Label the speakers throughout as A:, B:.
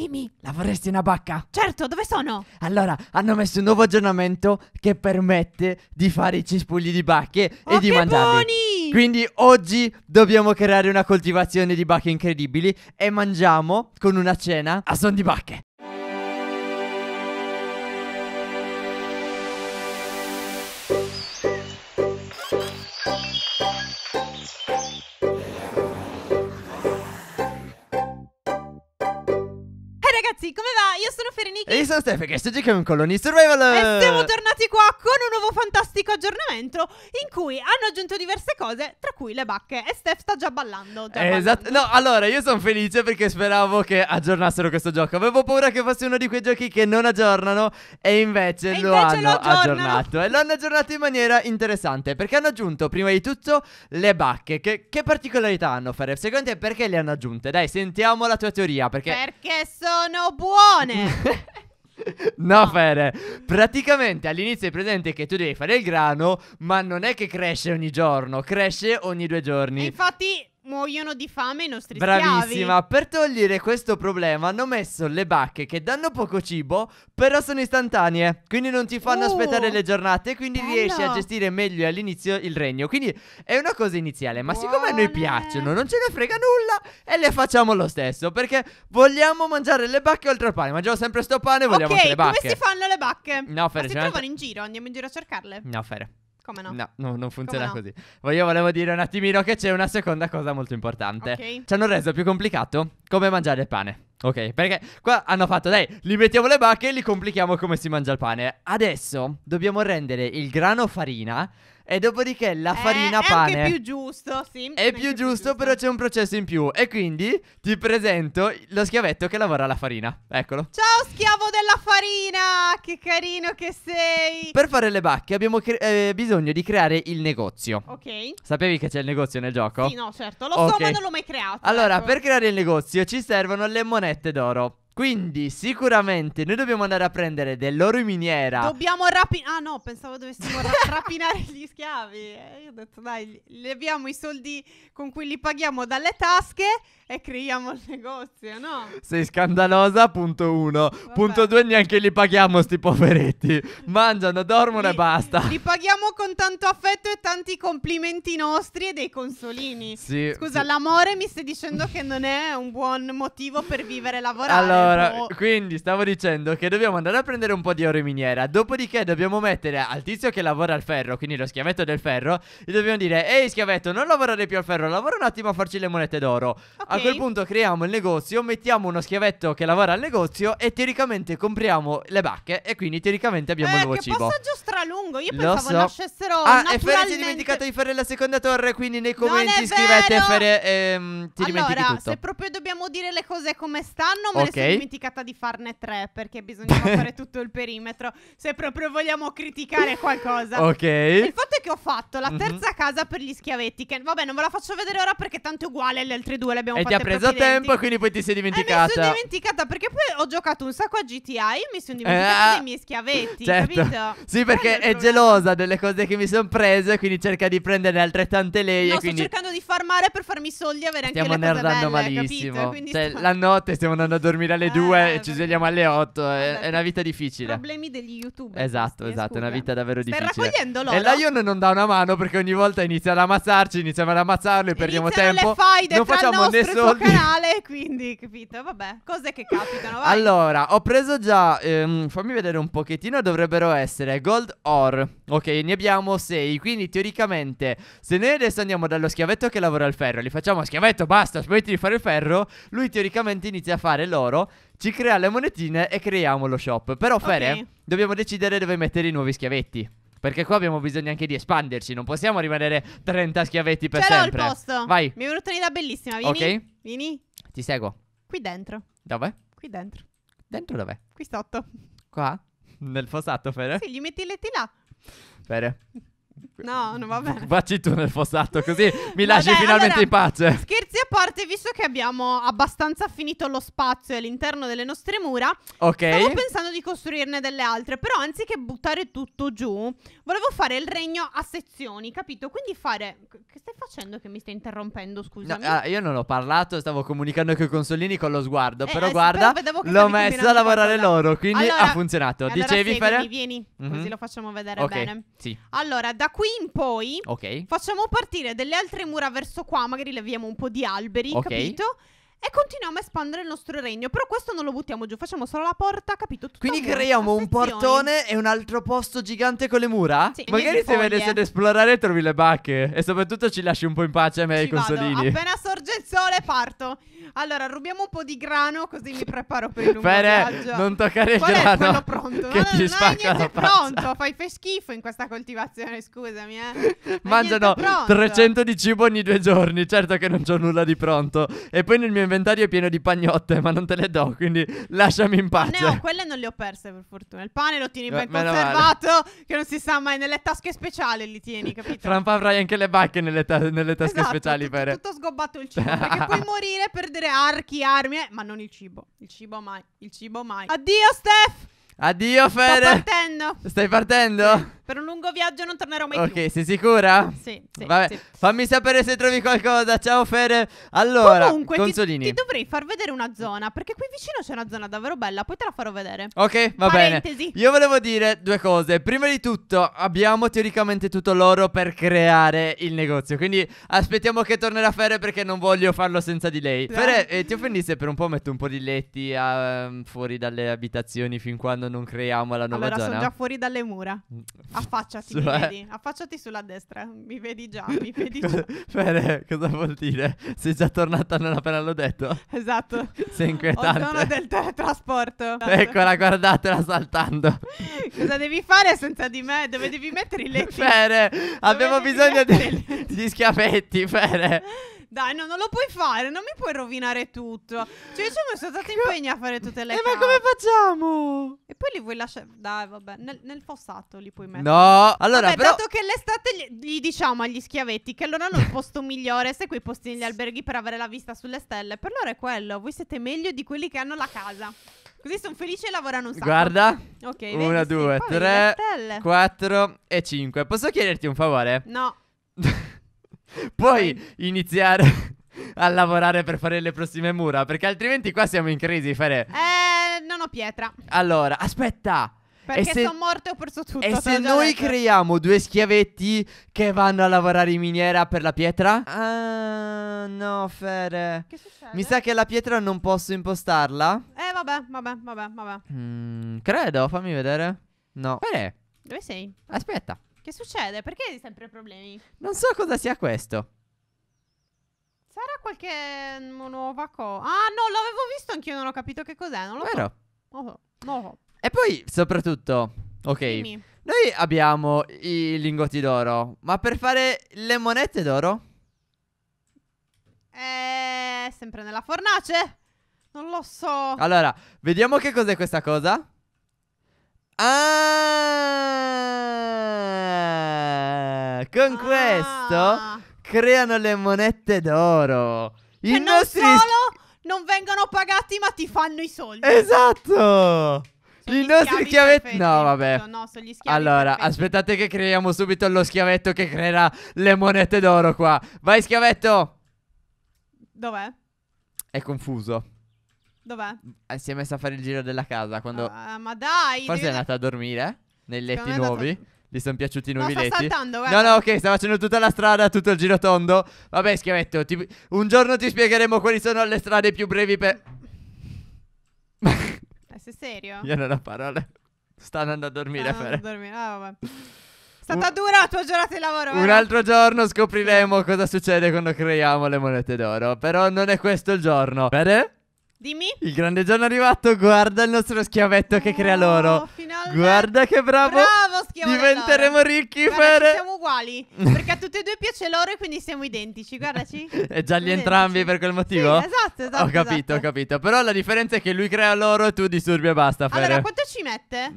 A: Dimmi. vorresti una bacca? Certo, dove sono? Allora, hanno messo un nuovo aggiornamento che permette di fare i cespugli di bacche oh, e di mangiarli. buoni! Quindi oggi dobbiamo creare una coltivazione di bacche incredibili e mangiamo con una cena a son di bacche.
B: ragazzi, come va? Io sono Fereniki E io sono
A: Steph e sto giocando con Colony Survival E siamo
B: tornati qua con un nuovo fantastico aggiornamento In cui hanno aggiunto diverse cose, tra cui le bacche E Steph sta già ballando
A: già Esatto, ballando. no, allora io sono felice perché speravo che aggiornassero questo gioco Avevo paura che fosse uno di quei giochi che non aggiornano E invece, e invece lo hanno lo aggiornato E l'hanno aggiornato in maniera interessante Perché hanno aggiunto, prima di tutto, le bacche Che, che particolarità hanno, Ferev? Secondo te perché le hanno aggiunte? Dai, sentiamo la tua teoria Perché,
B: perché sono sono buone.
A: No, no, Fede, praticamente all'inizio è presente che tu devi fare il grano, ma non è che cresce ogni giorno, cresce ogni due giorni.
B: infatti muoiono di fame i nostri Bravissima. schiavi.
A: Per togliere questo problema hanno messo le bacche che danno poco cibo, però sono istantanee, quindi non ti fanno uh, aspettare le giornate, quindi bello. riesci a gestire meglio all'inizio il regno. Quindi è una cosa iniziale, ma Buone. siccome a noi piacciono, non ce ne frega nulla e le facciamo lo stesso, perché vogliamo mangiare le bacche oltre al pane. Mangiamo sempre sto pane e vogliamo okay, anche le bacche. Ok, come si
B: fanno le bacche? No, Fer, ma si trovano in giro, andiamo in giro a cercarle. No,
A: Fer. Come no? No, no non funziona no? così. Ma io volevo dire un attimino che c'è una seconda cosa molto importante. Okay. Ci hanno reso più complicato come mangiare il pane. Ok, perché qua hanno fatto, dai, li mettiamo le bacche e li complichiamo come si mangia il pane. Adesso dobbiamo rendere il grano farina e dopodiché la eh, farina eh, pane. È anche più giusto, sì. È, più, giusto, giusto, però c'è un processo in più. E quindi ti presento lo schiavetto che lavora la farina. Eccolo.
B: Ciao, schiavo della farina! Che carino che sei!
A: Per fare le bacche abbiamo eh, bisogno di creare il negozio. Ok. Sapevi che c'è il negozio nel gioco? Sì, no,
B: certo. Lo okay. so, ma non l'ho mai
A: creato. Allora, ecco. per creare il negozio ci servono le monete d'oro. Quindi sicuramente noi dobbiamo andare a prendere dell'oro in miniera. Dobbiamo
B: rapinare. Ah no, pensavo dovessimo ra- rapinare gli schiavi. Eh, io ho detto dai, leviamo i soldi con cui li paghiamo dalle tasche e creiamo il negozio, no?
A: Sei scandalosa, punto uno. Vabbè. Punto due, neanche li paghiamo sti poveretti. Mangiano, dormono li- e basta. Li
B: paghiamo con tanto affetto e tanti complimenti nostri e dei consolini. Sì. Scusa, sì. l'amore mi stai dicendo che non è un buon motivo per vivere e lavorare. Allora, allora,
A: quindi stavo dicendo che dobbiamo andare a prendere un po' di oro in miniera. Dopodiché dobbiamo mettere al tizio che lavora al ferro, quindi lo schiavetto del ferro, gli dobbiamo dire, ehi schiavetto, non lavorare più al ferro, lavora un attimo a farci le monete d'oro. Okay. A quel punto creiamo il negozio, mettiamo uno schiavetto che lavora al negozio e teoricamente compriamo le bacche e quindi teoricamente abbiamo eh, nuovo che cibo. Che passaggio
B: stralungo, io lo pensavo so. nascessero ah, naturalmente. e Fere si è
A: dimenticato di fare la seconda torre, quindi nei commenti scrivete Fere, ehm, ti allora, dimentichi tutto. Allora, se
B: proprio dobbiamo dire le cose come stanno, me okay dimenticata di farne tre perché bisogna fare tutto il perimetro. Se proprio vogliamo criticare qualcosa. ok. Il fatto è che ho fatto la mhm. terza mm-hmm. casa per gli schiavetti. Che vabbè, non ve la faccio vedere ora perché tanto è uguale. Le altre due le abbiamo e fatte. E ti ha preso tempo,
A: quindi poi ti sei eh, dimenticata. E mi sono
B: dimenticata perché poi ho giocato un sacco a GTA e mi sono dimenticata eh, dei miei schiavetti. Certo. Capito?
A: Sì, perché è, è gelosa delle cose che mi sono prese. Quindi cerca di prenderne altrettante lei. No, e quindi... cercando
B: di farmare per farmi soldi e avere stiamo anche le cose belle,
A: malissimo. Capito? Quindi cioè, sto... la notte stiamo andando a dormire alle alle 2 e ci eh, svegliamo alle 8. È, è una vita difficile. Problemi degli youtuber. Esatto, questi, eh, esatto. È una vita davvero Stai difficile. raccogliendo loro. E Lion non dà una mano perché ogni volta inizia ad ammazzarci, iniziamo ad ammazzarlo e perdiamo Iniziano tempo. Le non facciamo né soldi.
B: canale, quindi capito, vabbè, cose che capitano.
A: Vai. Allora, ho preso già, ehm, fammi vedere un pochettino, dovrebbero essere gold ore. Ok, ne abbiamo 6, quindi teoricamente se noi adesso andiamo dallo schiavetto che lavora al ferro, li facciamo schiavetto, basta, smetti di fare il ferro, lui teoricamente inizia a fare l'oro ci crea le monetine e creiamo lo shop. Però, Fere, Ok. dobbiamo decidere dove mettere i nuovi schiavetti. Perché qua abbiamo bisogno anche di espanderci. Non possiamo rimanere 30 schiavetti per sempre. l'ho il posto. Vai, Mi
B: è venuta un'idea bellissima. Vieni. Ok. Vieni. ti seguo. Qui dentro. Dov'è? Qui dentro. Dentro dov'è? Qui sotto.
A: Qua? Nel fossato, Fere? Sì,
B: gli metti i letti là. Fere. No, non va bene.
A: Facci tu nel fossato, così mi lasci Vabbè, finalmente allora, in pace.
B: Scherzi a parte, visto che abbiamo abbastanza finito lo spazio all'interno delle nostre mura,
A: Ok. stavo pensando
B: di costruirne delle altre. Però anziché buttare tutto giù, volevo fare il regno a sezioni, capito? Quindi fare. Che stai facendo che mi stai interrompendo? Scusa. No,
A: ah, io non ho parlato, stavo comunicando con i consolini con lo sguardo. Eh, eh però eh, guarda, però l'ho messo a lavorare loro. Quindi allora, ha funzionato. Allora Dicevi, seguimi, Fere?
B: Vieni, mm-hmm. così lo facciamo vedere okay, bene. Sì. Allora, da qui in poi Ok. facciamo partire delle altre mura verso qua, magari leviamo un po' di alberi, Ok. capito? E continuiamo a espandere il nostro regno, però questo non lo buttiamo giù, facciamo solo la porta,
A: capito? Tutta Quindi creiamo
B: un portone e un altro
A: posto gigante con le mura? Sì, Magari se foglie. venisse ad esplorare trovi le bacche e soprattutto ci lasci un po' in pace a me e ai Ci vado. Appena
B: so sole e parto. Allora, rubiamo un po' di grano così mi preparo per il lungo Bene, viaggio. non toccare il grano. è pronto? Che no, ti non hai niente pronto, fai, fai schifo in questa coltivazione, scusami, eh. Mangiano 300
A: di cibo ogni due giorni, certo che non ho nulla di pronto. E poi nel mio inventario è pieno di pagnotte, ma non te le do, quindi lasciami in pace. No,
B: quelle non le ho perse per fortuna. Il pane lo tieni eh, ben Beh, conservato, male. che non si sa mai, nelle tasche speciali li tieni, capito?
A: Fran avrai anche le bacche nelle, ta- nelle tasche esatto, speciali, tutto, per... tutto
B: sgobbato il cibo. perché puoi morire, perdere archi, armi, eh, ma non il cibo. Il cibo mai, il cibo mai. Addio Steph!
A: Addio Fede. Sto partendo. Stai partendo? Sì.
B: Per un lungo viaggio non tornerò mai okay, più. Ok, sei
A: sicura? Sì, sì, Vabbè, sì. fammi sapere se trovi qualcosa. Ciao Fede. Allora, Comunque, Consolini. Ti, ti,
B: dovrei far vedere una zona, perché qui vicino c'è una zona davvero bella, poi te la farò vedere. Ok, va Parentesi. bene. Io
A: volevo dire due cose. Prima di tutto, abbiamo teoricamente tutto l'oro per creare il negozio, quindi aspettiamo che tornerà Fede perché non voglio farlo senza di lei. Fede, eh, ti offendi se per un po' metto un po' di letti a, ehm, fuori dalle abitazioni fin quando non creiamo la nuova allora, zona? Allora, sono già
B: fuori dalle mura. Mm. Affacciati, mi eh. vedi? Affacciati sulla destra. Mi vedi già, mi vedi già.
A: Bene, cosa vuol dire? Sei già tornata non appena l'ho detto? Esatto. Sei inquietante. Ho sono del teletrasporto. Eccola, guardatela saltando. cosa
B: devi fare senza di me? Dove devi mettere i letti? Bene,
A: abbiamo bisogno di, di schiavetti, Fere.
B: Dai, no, non lo puoi fare, non mi puoi rovinare tutto. Cioè, io sono stata C- impegnata a fare tutte le cose. Eh, ma come
A: facciamo?
B: E poi li vuoi lasciare. Dai, vabbè, nel, nel fossato li puoi mettere. No, allora. Vabbè, però... dato che l'estate gli, gli diciamo agli schiavetti che loro hanno il posto migliore, se quei posti negli alberghi per avere la vista sulle stelle, per loro è quello. Voi siete meglio di quelli che hanno la casa. Così sono felice e lavorano un sacco. Guarda. Ok, Una, vedi,
A: due, sì. Poi tre, quattro e cinque. Posso chiederti un favore?
B: No.
A: Puoi iniziare a lavorare per fare le prossime mura, perché altrimenti qua siamo in crisi, fare.
B: Eh, non ho pietra.
A: Allora, aspetta. Perché se... sono
B: morto e ho perso
A: tutto. E se noi detto. creiamo due schiavetti che vanno a lavorare in miniera per la pietra? Ah, no, Fere. Che succede? Mi sa che la pietra non posso impostarla.
B: Eh, vabbè, vabbè, vabbè, vabbè.
A: Mm, credo, fammi vedere. No. Fere.
B: Dove sei? Aspetta. Che succede? Perché hai sempre problemi?
A: Non so cosa sia questo.
B: Sarà qualche mm, nuova cosa. Ah, no, l'avevo visto anch'io, non ho capito che cos'è. Non lo Vero. so. No, oh, no. E
A: poi, soprattutto, ok. Dimmi. Noi abbiamo i lingotti d'oro, ma per fare le monete d'oro?
B: Eh, sempre nella fornace? Non lo so.
A: Allora, vediamo che cos'è questa cosa. Ah! Con ah. questo creano le monete d'oro. Che I cioè, nostri solo
B: non vengono pagati, ma ti fanno i soldi.
A: Esatto! I nostri schiavetti. No, vabbè. No, sono gli schiavi. Allora, perfetti. aspettate che creiamo subito lo schiavetto che creerà le monete d'oro qua. Vai, schiavetto. Dov'è? È confuso. Dov'è? Eh, si è messa a fare il giro della casa quando... Ah, ma dai! Forse devi... è andata a dormire nei letti nuovi. Gli sono piaciuti i nuovi no, Sta Saltando, guarda. no, no, ok, sta facendo tutta la strada, tutto il giro tondo. Vabbè, schiavetto, ti... un giorno ti spiegheremo quali sono le strade più brevi per...
B: Ma eh, sei serio? Io non ho
A: parole. Sta andando a dormire, Sta andando a dormire,
B: ah, vabbè. È stata dura la tua giornata di lavoro. Vero? Un altro
A: giorno scopriremo cosa succede quando creiamo le monete d'oro. Però non è questo il giorno. Vede? Dimmi. Il grande giorno è arrivato, guarda il nostro schiavetto oh, che crea l'oro. Finalmente. Guarda che bravo. Bravo
B: schiavo. Diventeremo ricchi guarda, per... Siamo uguali, perché a tutti e due piace l'oro e quindi siamo identici, guardaci. è già identici. entrambi per
A: quel motivo? Sì,
B: esatto, esatto. Ho capito, esatto. ho
A: capito. Però la differenza è che lui crea l'oro e tu disturbi e basta, Fer. Allora, quanto
B: ci mette? Eh,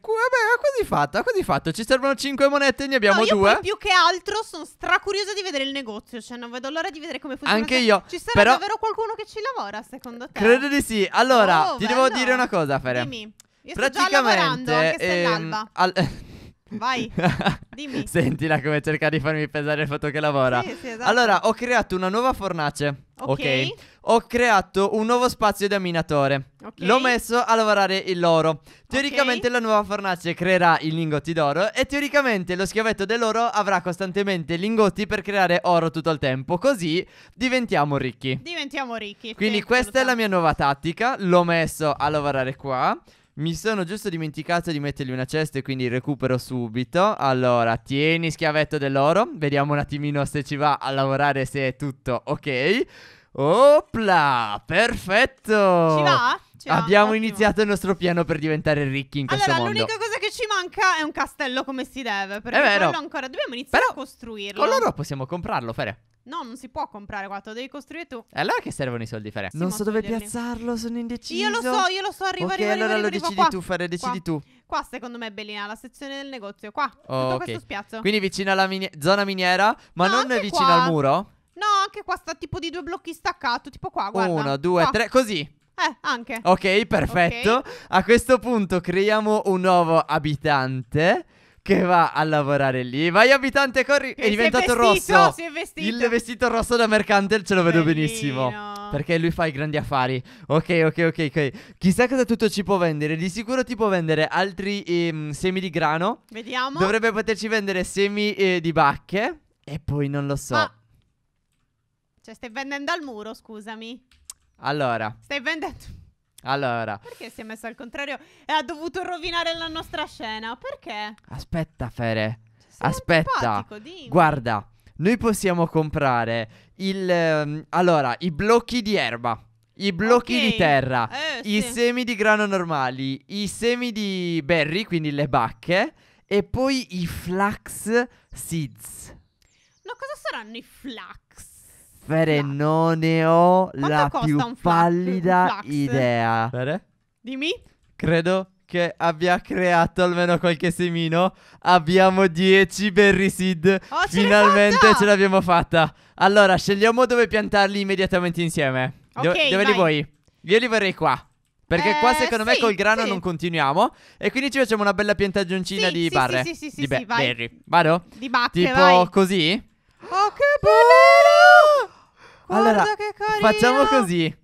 B: qu- ha eh
A: quasi fatto, ha quasi fatto. Ci servono 5 monete, ne abbiamo no, io due. Poi, più
B: che altro sono stracuriosa di vedere il negozio, cioè non vedo l'ora di vedere come funziona. Anche io. Ci sarà Però... davvero qualcuno che ci lavora, secondo te? Credo di sì. Allora, oh, ti bello. devo dire una cosa, Fere. Dimmi.
A: Io Praticamente, sto già lavorando anche ehm, all'alba. Al- Vai, dimmi. Sentila come cerca di farmi pesare il fatto che lavora. Sì, sì, esatto. Allora, ho creato una nuova fornace. Ok. Ho creato un nuovo spazio da minatore. Okay. L'ho messo a lavorare l'oro. Teoricamente okay. la nuova fornace creerà i lingotti d'oro e teoricamente lo schiavetto dell'oro avrà costantemente lingotti per creare oro tutto il tempo. Così diventiamo ricchi.
B: Diventiamo ricchi. Quindi sì,
A: questa è la mia nuova tattica. L'ho messo a lavorare qua. Mi sono giusto dimenticato di mettergli una cesta e quindi recupero subito. Allora, tieni schiavetto dell'oro. Vediamo un attimino se ci va a lavorare, se è tutto ok. Opla, perfetto. Ci va?
B: Ci Abbiamo ottimo.
A: iniziato il nostro piano per diventare ricchi in allora, questo mondo. Allora,
B: l'unica cosa che ci manca è un castello come si deve. Perché è vero. ancora dobbiamo iniziare Però a costruirlo. Con l'oro
A: possiamo comprarlo, Fere.
B: No, non si può comprare qua, te lo devi costruire tu.
A: E allora che servono i soldi, Fare? non so dove piazzarlo, sono indeciso. Io lo so, io lo so, arriva, okay, arriva, allora arriva, lo decidi qua. tu, Fare, decidi qua. tu.
B: Qua secondo me è bellina, la sezione del negozio, qua. Oh, tutto okay. questo spiazzo. Quindi vicino
A: alla mini zona miniera, ma no, non vicino qua. al muro?
B: No, anche qua sta tipo di due blocchi staccato, tipo qua, guarda. Uno, due, qua. tre, così. Eh, anche. Ok, perfetto. Okay.
A: A questo punto creiamo un nuovo abitante che va a lavorare lì. Vai abitante, corri! Che è diventato vestito, rosso. Si è vestito. Il vestito rosso da mercante ce lo vedo Bellino. benissimo. Perché lui fa i grandi affari. Ok, ok, ok, ok. Chissà cosa tutto ci può vendere. Di sicuro ti può vendere altri ehm, semi di grano.
B: Vediamo. Dovrebbe
A: poterci vendere semi eh, di bacche. E poi non lo so. Ma... Ah.
B: Cioè, stai vendendo al muro, scusami.
A: Allora. Stai vendendo... Allora.
B: Perché si è messo al contrario e ha dovuto rovinare la nostra scena? Perché?
A: Aspetta, Fere. Cioè, Aspetta. Guarda, noi possiamo comprare il... Um, allora, i blocchi di erba. I blocchi okay. di terra, eh, i sì. semi di grano normali, i semi di berry, quindi le bacche, e poi i flax seeds.
B: No, cosa saranno i flax?
A: Fere, Fla- non ne ho Quanto la più pallida flax? idea. Bene? Dimmi. Credo che abbia creato almeno qualche semino. Abbiamo 10 berry seed. Oh, Finalmente fatta! ce l'abbiamo fatta. Allora, scegliamo dove piantarli immediatamente insieme. Do- Ok, dove li vuoi? Io li vorrei qua. Perché qua Eh, secondo me col grano sì. non continuiamo. E quindi ci facciamo una bella piantagioncina Sì, di sì, barre. sì, sì, sì, di sì, sì, vai. berry. Vado?
B: Di bacche, Tipo vai. così? Oh, che bello!
A: allora, che carino. Facciamo così.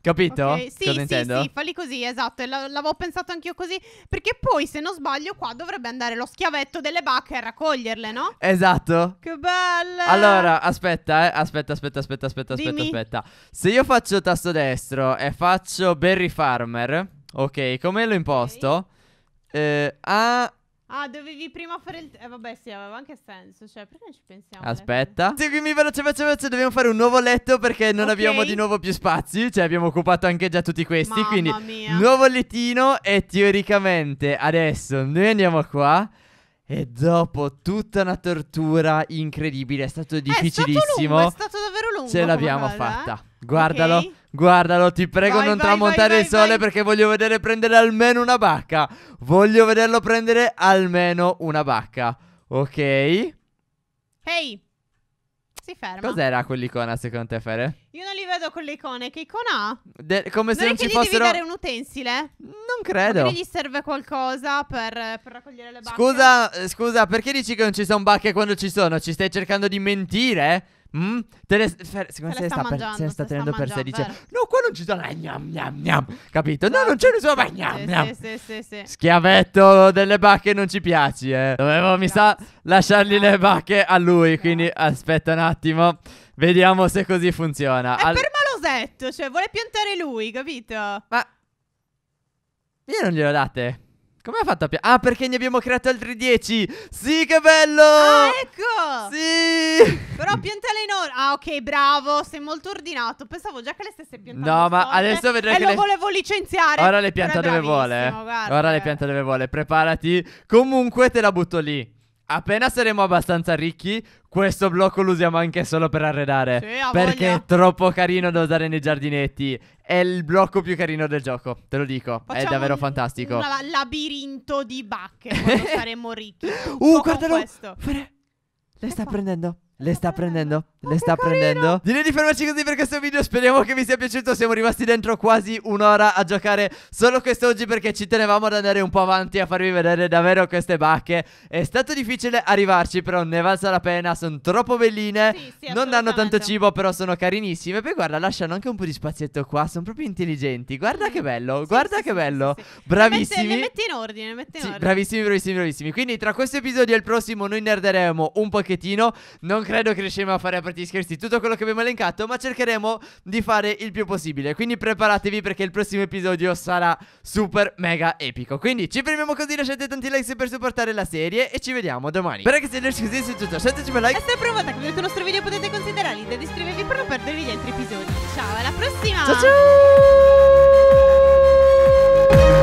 A: Capito? Okay, sì, Cosa sì, intendo? sì, falli
B: così, esatto, l'avevo pensato anch'io così, perché poi se non sbaglio qua dovrebbe andare lo schiavetto delle bacche a raccoglierle, no?
A: Esatto.
B: Che bella! Allora,
A: aspetta, eh, aspetta, aspetta, aspetta, aspetta, Dimmi. aspetta, aspetta. Se io faccio tasto destro e faccio Berry Farmer, ok, come lo imposto? Okay. Eh, ah,
B: Ah, dovevi prima fare il... Eh, vabbè, sì, aveva anche senso. Cioè, perché non ci pensiamo?
A: Aspetta. Seguimi veloce, veloce, veloce. Dobbiamo fare un nuovo letto perché non okay. abbiamo di nuovo più spazi. Cioè, abbiamo occupato anche già tutti questi. Mamma quindi, mia. nuovo lettino e teoricamente adesso noi andiamo qua. E dopo tutta una tortura incredibile, è stato difficilissimo. Eh, è stato, lungo, è stato davvero lungo. Ce l'abbiamo eh? fatta. Eh? Guardalo. Okay. Guardalo, ti prego, vai, non vai, tramontare vai, il sole perché voglio vedere prendere almeno una bacca. Voglio vederlo prendere almeno una bacca. Ok. Ehi.
B: Hey. Si ferma. Cos'era
A: quell'icona secondo te, Fere?
B: Io non li vedo con l'icona. Che icona ha?
A: De- come se non, non ci fossero. Ma devi dare un
B: utensile?
A: Non credo. Magari gli
B: serve qualcosa per, per, raccogliere
A: le bacche. Scusa, eh, scusa, perché dici che non ci sono bacche quando ci sono? Ci stai cercando di mentire? Mm? Te le, fer, secondo me se, se, sta, mangiando, per, se, se sta tenendo sta per sé. Dice: No, qua non ci sono. Eh, gnam, gnam, gnam. Capito? No, non c'è nessuno. Ma gnam, gnam. Sì, sì, sì, Schiavetto delle bacche, non ci piaci. Eh. Dovevo, mi sa, lasciargli le bacche a lui. Quindi aspetta un attimo. Vediamo se così funziona. È All... per
B: malosetto. Cioè, vuole piantare lui, capito? Ma.
A: Io non glielo date. Come ha fatto a piacere? Ah, perché ne abbiamo creato altri 10. Sì, che bello! Ah, ecco! Sì! Però piantala
B: in ordine. Ah, ok, bravo. Sei molto ordinato. Pensavo già che le stesse piantando.
A: No, ma storte. adesso vedrai e eh, che. E lo le... volevo
B: licenziare. Ora le pianta
A: dove vuole. Guarda. Ora le pianta dove vuole. Preparati. Comunque, te la butto lì. Appena saremo abbastanza ricchi, questo blocco lo usiamo anche solo per arredare. Sì, perché voglia. è troppo carino da usare nei giardinetti. È il blocco più carino del gioco, te lo dico. Facciamo è davvero un, fantastico. Un
B: labirinto di bacche quando saremo
A: ricchi. uh, guardalo! Fare... Lei sta fa? Ecco. prendendo. Le sta prendendo, le sta prendendo Direi di fermarci così per questo video Speriamo che vi sia piaciuto Siamo rimasti dentro quasi un'ora a giocare solo quest'oggi Perché ci tenevamo ad andare un po' avanti A farvi vedere davvero queste bacche È stato difficile arrivarci Però ne valsa la pena Sono troppo belline sì, sì, Non danno tanto cibo però sono carinissime Poi guarda lasciano anche un po' di spazietto qua Sono proprio intelligenti Guarda mm. che bello, sì, guarda che bello Bravissimi le, mette, le
B: metti in ordine, metti in ordine. Bravissimi,
A: bravissimi, bravissimi Quindi tra questo episodio e il prossimo Noi nerderemo un pochettino Non credo che riusciremo a fare a partire scherzi tutto quello che abbiamo elencato, ma cercheremo di fare il più possibile. Quindi preparatevi perché il prossimo episodio sarà super mega epico. Quindi ci fermiamo così, lasciate tanti like per supportare la serie e ci vediamo domani. Per che se non così su tutto, lasciateci un like. E
B: se provate che il nostro video potete considerare ed iscrivervi per non perdervi gli altri episodi. Ciao, alla prossima! Ciao ciao!